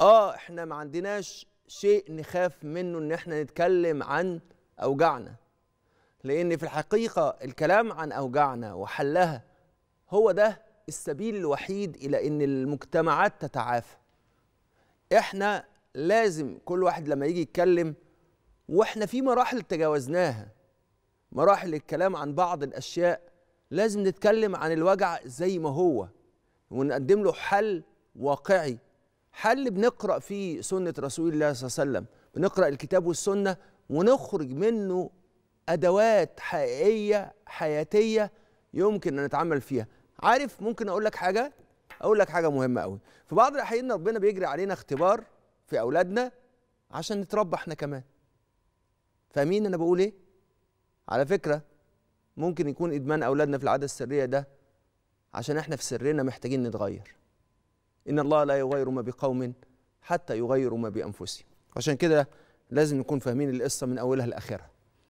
اه احنا ما عندناش شيء نخاف منه ان احنا نتكلم عن اوجعنا لان في الحقيقه الكلام عن اوجعنا وحلها هو ده السبيل الوحيد الى ان المجتمعات تتعافى احنا لازم كل واحد لما يجي يتكلم واحنا في مراحل تجاوزناها مراحل الكلام عن بعض الاشياء لازم نتكلم عن الوجع زي ما هو ونقدم له حل واقعي حل بنقرا فيه سنه رسول الله صلى الله عليه وسلم بنقرا الكتاب والسنه ونخرج منه ادوات حقيقيه حياتيه يمكن ان نتعامل فيها عارف ممكن اقول لك حاجه اقول لك حاجه مهمه قوي في بعض الاحيان ربنا بيجري علينا اختبار في اولادنا عشان نتربى احنا كمان فاهمين انا بقول ايه على فكره ممكن يكون ادمان اولادنا في العاده السريه ده عشان احنا في سرنا محتاجين نتغير إن الله لا يغير ما بقوم حتى يغيروا ما بأنفسهم عشان كده لازم نكون فاهمين القصة من أولها لآخرها